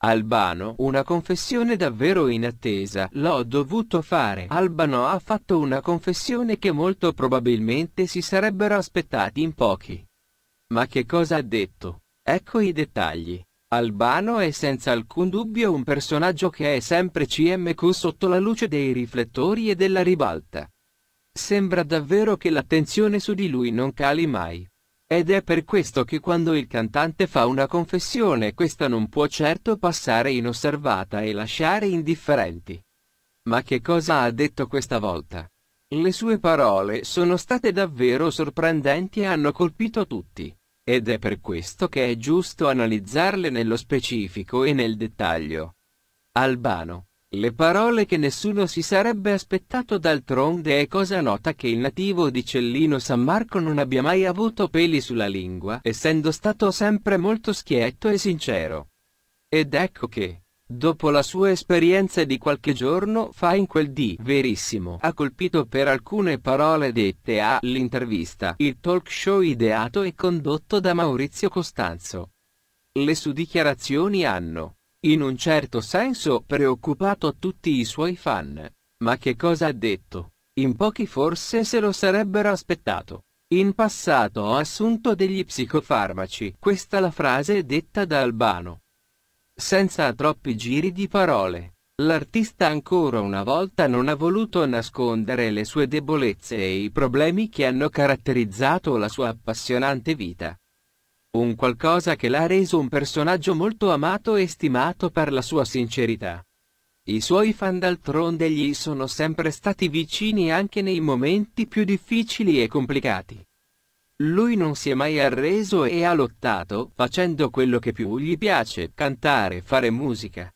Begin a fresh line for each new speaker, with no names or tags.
Albano, una confessione davvero inattesa, l'ho dovuto fare. Albano ha fatto una confessione che molto probabilmente si sarebbero aspettati in pochi. Ma che cosa ha detto? Ecco i dettagli. Albano è senza alcun dubbio un personaggio che è sempre CMQ sotto la luce dei riflettori e della ribalta. Sembra davvero che l'attenzione su di lui non cali mai. Ed è per questo che quando il cantante fa una confessione questa non può certo passare inosservata e lasciare indifferenti. Ma che cosa ha detto questa volta? Le sue parole sono state davvero sorprendenti e hanno colpito tutti. Ed è per questo che è giusto analizzarle nello specifico e nel dettaglio. Albano le parole che nessuno si sarebbe aspettato d'altronde è cosa nota che il nativo di Cellino San Marco non abbia mai avuto peli sulla lingua, essendo stato sempre molto schietto e sincero. Ed ecco che, dopo la sua esperienza di qualche giorno fa in quel di Verissimo, ha colpito per alcune parole dette all'intervista, il talk show ideato e condotto da Maurizio Costanzo. Le sue dichiarazioni hanno in un certo senso preoccupato tutti i suoi fan. Ma che cosa ha detto? In pochi forse se lo sarebbero aspettato. In passato ho assunto degli psicofarmaci, questa la frase detta da Albano. Senza troppi giri di parole, l'artista ancora una volta non ha voluto nascondere le sue debolezze e i problemi che hanno caratterizzato la sua appassionante vita un qualcosa che l'ha reso un personaggio molto amato e stimato per la sua sincerità. I suoi fan d'altronde gli sono sempre stati vicini anche nei momenti più difficili e complicati. Lui non si è mai arreso e ha lottato, facendo quello che più gli piace, cantare, fare musica.